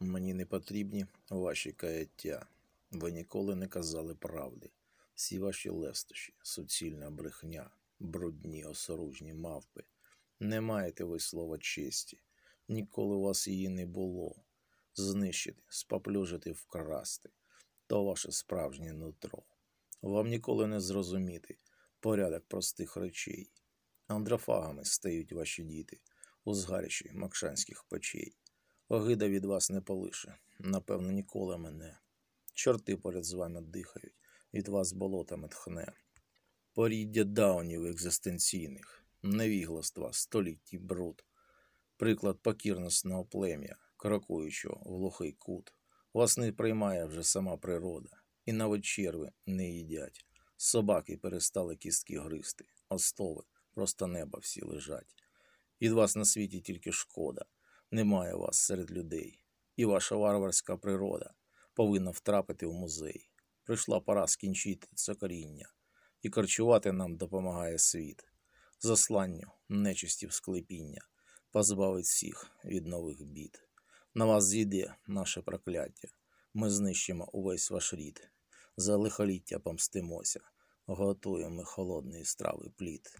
Мені не потрібні ваші каяття. Ви ніколи не казали правди. Всі ваші лестощі, суцільна брехня, брудні, осоружні мавпи. Не маєте ви слова честі, ніколи у вас її не було. Знищити, споплюжити, вкрасти то ваше справжнє нутро. Вам ніколи не зрозуміти порядок простих речей. Андрофагами стають ваші діти у згарячі макшанських печей огида від вас не полише, напевно, ніколи мене. Чорти поряд з вами дихають, від вас болотами тхне. Поріддя даунів екзистенційних, невігластва, столітній бруд, приклад покірностного плем'я, крокуючого в глухий кут. Вас не приймає вже сама природа, і навіть черви не їдять. Собаки перестали кістки гристи, остови, просто неба всі лежать. Від вас на світі тільки шкода, немає вас серед людей, і ваша варварська природа повинна втрапити в музей. Прийшла пора скінчити це коріння, і корчувати нам допомагає світ, засланню, нечистів склепіння, позбавить всіх від нових бід. На вас зійде наше прокляття. Ми знищимо увесь ваш рід. За лихоліття помстимося, готуємо холодної страви плід.